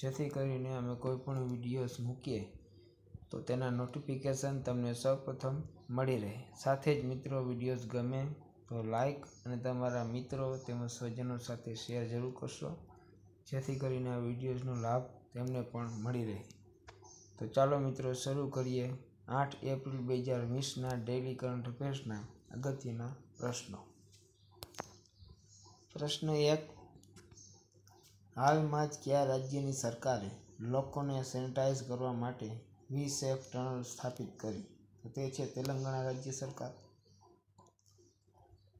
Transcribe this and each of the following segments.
જેથી કરીને અમે કોઈ પણ વિડીયોઝ મૂકીએ તો તેના નોટિફિકેશન તમને સૌપ્રથમ મળી રહે સાથે જ મિત્રો વિડીયોઝ ગમે તો લાઈક અને તમારા મિત્રો તેમજ સ્વજનો સાથે શેર જરૂર કરશો જેથી કરીને આ વિડીયોઝનો લાભ તેમને પણ મળી રહે તો ચાલો મિત્રો શરૂ કરીએ આઠ એપ્રિલ બે હજાર વીસના ડેઇલી કરંટ અફેર્સના અગત્યના પ્રશ્નો પ્રશ્ન એક હાલમાં જ કયા રાજ્યની સરકારે લોકોને સેનિટાઈઝ કરવા માટે વી સેફ ટનલ સ્થાપિત કરી તે છે તેલંગાણા રાજ્ય સરકાર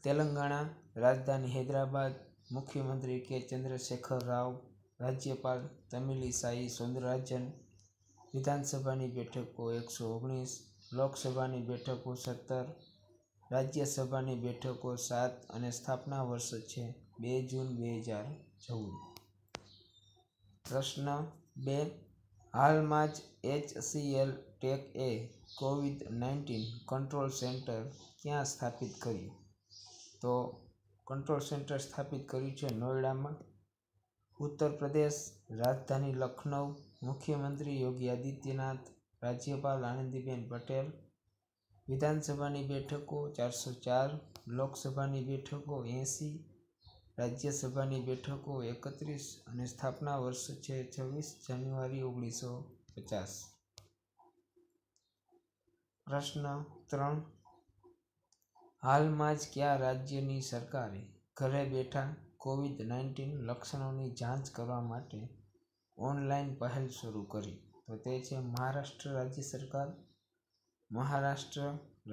તેલંગાણા રાજધાની હૈદરાબાદ મુખ્યમંત્રી કે ચંદ્રશેખર રાવ રાજ્યપાલ તમિલિસાઈ સૌંદરરાજન વિધાનસભાની બેઠકો એકસો ઓગણીસ લોકસભાની બેઠકો સત્તર રાજ્યસભાની બેઠકો સાત અને સ્થાપના વર્ષ છે બે જૂન બે હજાર ચૌદ પ્રશ્ન બે હાલમાં જ એચ એચસીએલ ટેક એ કોવિડ નાઇન્ટીન કંટ્રોલ સેન્ટર ક્યાં સ્થાપિત કર્યું તો કંટ્રોલ સેન્ટર સ્થાપિત કર્યું છે નોઈડામાં ઉત્તર પ્રદેશ રાજધાની લખનઉ મુખ્યમંત્રી યોગી આદિત્યનાથ રાજ્યપાલ આનંદીબેન પટેલ વિધાનસભાની બેઠકો ચારસો ચાર લોકસભાની બેઠકો એંસી રાજ્યસભાની બેઠકો એકત્રીસ અને સ્થાપના વર્ષ છે છવ્વીસ જાન્યુઆરી ઓગણીસો પચાસ પ્રશ્ન ત્રણ હાલમાં જ કયા રાજ્યની સરકારે ઘરે બેઠા કોવિડ નાઇન્ટીન લક્ષણોની જાંચ કરવા માટે ઓનલાઈન પહેલ શરૂ કરી તો તે છે મહારાષ્ટ્ર રાજ્ય સરકાર મહારાષ્ટ્ર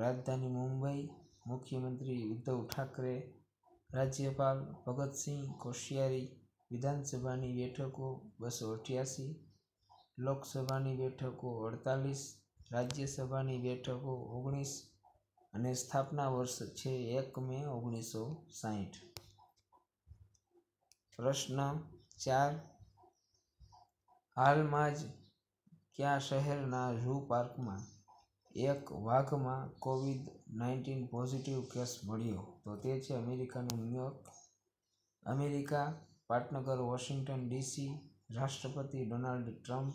રાજધાની મુંબઈ મુખ્યમંત્રી ઉદ્ધવ ઠાકરે રાજ્યપાલ ભગતસિંહ કોશિયારી વિધાનસભાની બેઠકો બસો અઠ્યાસી લોકસભાની બેઠકો અડતાલીસ રાજ્યસભાની બેઠકો ઓગણીસ અને સ્થાપના વર્ષ છે એક મે ઓગણીસો સાહીઠ પ્રશ્ન ચાર હાલમાં જ કયા શહેરના ઝૂ પાર્કમાં એક વાઘમાં કોવિડ નાઇન્ટીન પોઝિટિવ કેસ મળ્યો તો તે છે અમેરિકાનું ન્યૂયોર્ક અમેરિકા પાટનગર વોશિંગ્ટન ડીસી રાષ્ટ્રપતિ ડોનાલ્ડ ટ્રમ્પ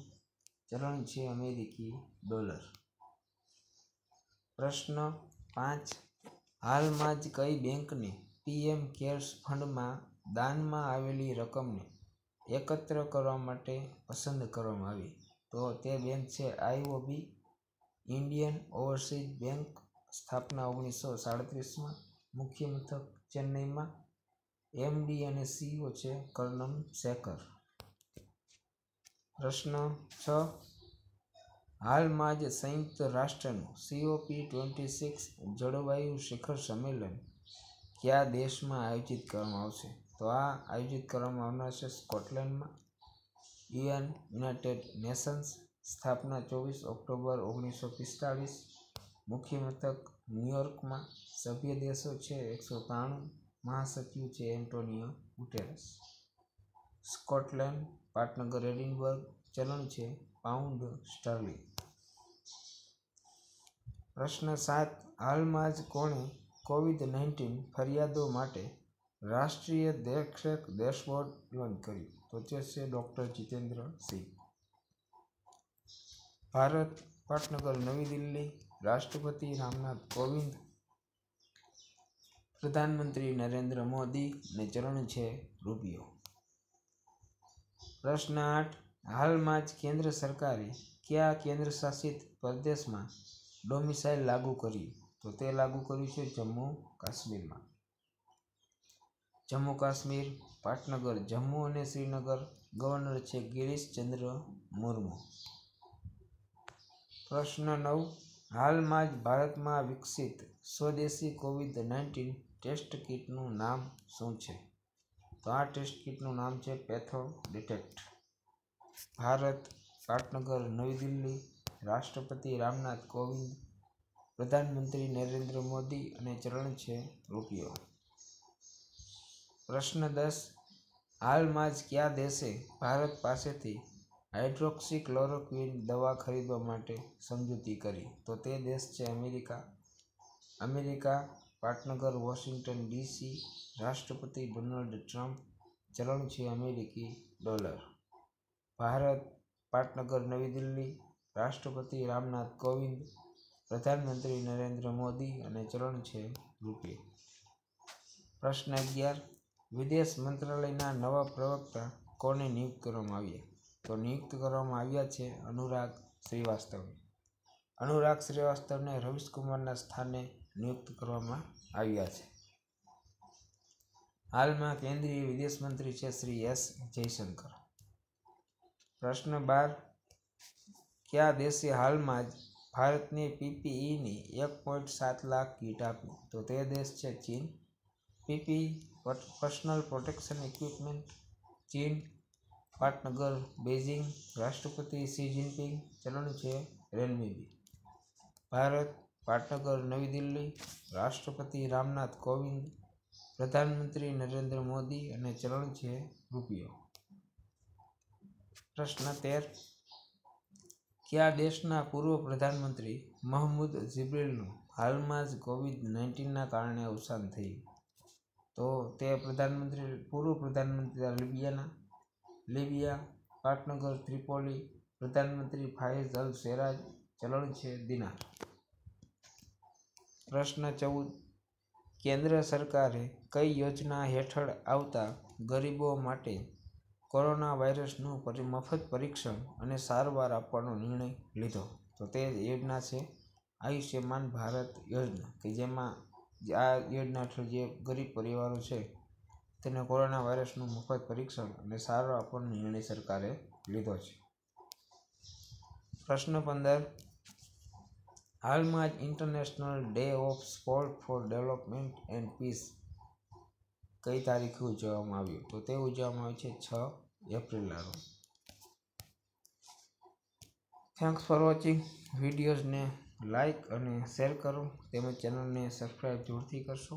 ચલણ છે અમેરિકી ડોલર પ્રશ્ન પાંચ હાલમાં જ કઈ બેંકને પીએમ કેર્સ ફંડમાં દાનમાં આવેલી રકમને એકત્ર કરવા માટે પસંદ કરવામાં આવી તો તે બેંક છે આઈઓબી ઇન્ડિયન ઓવરસીઝ બેંક સ્થાપના ઓગણીસો સાડત્રીસમાં મુખ્ય મથક ચેન્નઈમાં એમડી અને સીઓ છે કર્નમ શેખર પ્રશ્ન છ હાલમાં જ સંયુક્ત રાષ્ટ્રનું સીઓપી ટ્વેન્ટી સિક્સ જળવાયુ શિખર સંમેલન કયા દેશમાં આયોજિત કરવામાં આવશે તો આ આયોજિત કરવામાં આવનાર છે સ્કોટલેન્ડમાં યુએન યુનાઇટેડ નેશન્સ સ્થાપના ચોવીસ ઓક્ટોબર ઓગણીસો પિસ્તાળીસ મુખ્ય મથક ન્યૂયોર્કમાં સભ્ય દેશો છે એકસો ત્રાણું મહાસચિવ છે એન્ટોનિયો ગુટેરસ સ્કોટલેન્ડ પાટનગર એડિનબર્ગ ચલણ છે પાઉન્ડ સ્ટર્લિંગ પ્રશ્ન સાત હાલમાં જ કોણે કોવિડ નાઇન્ટીન ફરિયાદો માટે રાષ્ટ્રીય દેખરેખ ડેશબોર્ડ લોન્ચ કર્યું તો છે ડૉક્ટર જીતેન્દ્ર સિંહ ભારત પાટનગર નવી દિલ્હી રાષ્ટ્રપતિ રામનાથ કોવિંદ પ્રધાનમંત્રી નરેન્દ્ર મોદી ને ચરણ છે રૂપિયો પ્રશ્ન આઠ હાલમાં જ કેન્દ્ર સરકારે કયા કેન્દ્ર શાસિત પ્રદેશમાં ડોમિસાઇલ લાગુ કરી તો તે લાગુ કર્યું છે જમ્મુ કાશ્મીરમાં જમ્મુ કાશ્મીર પાટનગર જમ્મુ અને શ્રીનગર ગવર્નર છે ગિરીશ ચંદ્ર મુર્મુ પ્રશ્ન નવ હાલમાં જ ભારતમાં વિકસિત સ્વદેશી કોવિડ નાઇન્ટીન ટેસ્ટ કિટનું નામ શું છે તો આ ટેસ્ટ કિટનું નામ છે પેથો ડિટેક્ટ ભારત પાટનગર નવી દિલ્હી રાષ્ટ્રપતિ રામનાથ કોવિંદ પ્રધાનમંત્રી નરેન્દ્ર મોદી અને ચરણ છે રૂપિયો પ્રશ્ન દસ હાલમાં જ કયા દેશે ભારત પાસેથી હાઇડ્રોક્સીક્લોરોક્વિન દવા ખરીદવા માટે સમજૂતી કરી તો તે દેશ છે અમેરિકા અમેરિકા પાટનગર વોશિંગ્ટન ડીસી રાષ્ટ્રપતિ ડોનાલ્ડ ટ્રમ્પ ચલણ છે અમેરિકી ડોલર ભારત પાટનગર નવી દિલ્હી રાષ્ટ્રપતિ રામનાથ કોવિંદ પ્રધાનમંત્રી નરેન્દ્ર મોદી અને ચલણ છે રૂપિયા પ્રશ્ન અગિયાર વિદેશ મંત્રાલયના નવા પ્રવક્તા કોને નિયુક્ત કરવામાં આવ્યા તો નિયુક્ત કરવામાં આવ્યા છે અનુરાગ શ્રીવાસ્તવ અનુરાગ શ્રીવાસ્તવને રવિશકુમારના સ્થાને નિયુક્ત કરવામાં આવ્યા છે હાલમાં કેન્દ્રીય વિદેશ મંત્રી છે શ્રી એસ જયશંકર પ્રશ્ન બાર કયા દેશે હાલમાં જ ભારતની પીપીઈની એક પોઈન્ટ સાત લાખ કીટ આપી તો તે દેશ છે ચીન પીપી પર્સનલ પ્રોટેક્શન ઇક્વિપમેન્ટ ચીન પાટનગર બેઇજિંગ રાષ્ટ્રપતિ શી જિનપિંગ ચલણ છે રેલવેબી ભારત પાટનગર નવી દિલ્હી રાષ્ટ્રપતિ રામનાથ કોવિંદ પ્રધાનમંત્રી નરેન્દ્ર મોદી અને ચલણ છે રૂપિયો પ્રશ્ન તેર કયા દેશના પૂર્વ પ્રધાનમંત્રી મહમૂદ ઝિબ્રેલનું હાલમાં જ કોવિડ નાઇન્ટીનના કારણે અવસાન થયું તો તે પ્રધાનમંત્રી પૂર્વ પ્રધાનમંત્રી લિબિયાના લિબિયા પાટનગર ત્રિપોલી પ્રધાનમંત્રી ફાયઝ અલ સેરાજ ચલણ છે દિના પ્રશ્ન ચૌદ કેન્દ્ર સરકારે કઈ યોજના હેઠળ આવતા ગરીબો માટે કોરોના વાયરસનું મફત પરીક્ષણ અને સારવાર આપવાનો નિર્ણય લીધો તો તે યોજના છે આયુષ્યમાન ભારત યોજના કે જેમાં આ યોજના હેઠળ જે ગરીબ પરિવારો છે તેને કોરોના વાયરસનું મફત પરીક્ષણ અને સારવાર આપવાનો નિર્ણય સરકારે લીધો છે પ્રશ્ન પંદર હાલમાં જ international day of sport for development and peace કઈ તારીખે ઉજવવામાં આવ્યું તો તે ઉજવવામાં આવે છે છ એપ્રિલ રોજ થેન્ક્સ ફોર વોચિંગ વિડીયોઝને લાઇક અને શેર કરો તેમજ ચેનલને સબસ્ક્રાઈબ જરૂરથી કરશો